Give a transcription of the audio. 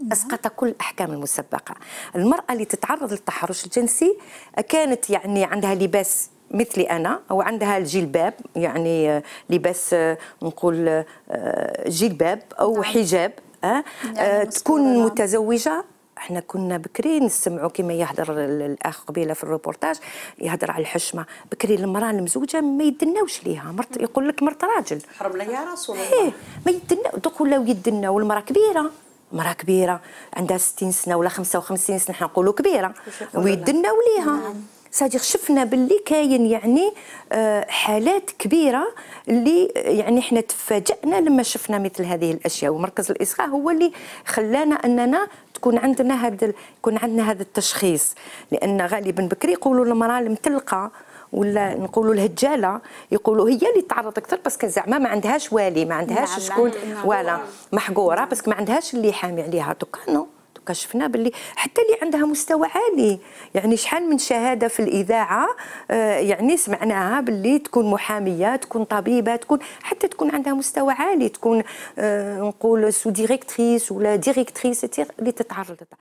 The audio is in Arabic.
نعم. اسقط كل الاحكام المسبقه المراه اللي تتعرض للتحرش الجنسي كانت يعني عندها لباس مثلي انا او عندها الجلباب يعني لباس نقول جلباب او نعم. حجاب آه، يعني آه، تكون متزوجه احنا كنا بكري نسمعوا كما يهضر الاخ قبيله في الروبورتاج يهضر على الحشمه بكري المراه المزوجه ما يدناوش ليها مرت نعم. يقول لك مرت راجل حرم لها راس ايه ما يدنا دوك ولاو يدنا والمراه كبيره مرا كبيره عندها 60 سنه ولا 55 سنه حنا نقولوا كبيره ويدناو ليها سادي نعم. شفنا باللي كاين يعني آه، حالات كبيره اللي يعني احنا تفاجئنا لما شفنا مثل هذه الاشياء ومركز الاسقاء هو اللي خلانا اننا تكون عندنا هذا يكون عندنا هذا التشخيص لان غالبا بكري يقولوا المراه المتلقه ولا نقولوا الهجاله يقولوا هي اللي تعرض اكثر باسكو زعما ما عندهاش والي ما عندهاش شكون ولا محقوره باسكو ما عندهاش اللي يحامي عليها دوكا نو دوكا شفنا باللي حتى اللي عندها مستوى عالي يعني شحال من شهاده في الاذاعه آه، يعني سمعناها باللي تكون محاميه تكون طبيبه تكون حتى تكون عندها مستوى عالي تكون آه، نقول سو ديريكتريس ولا ديريكتريس اللي تتعرض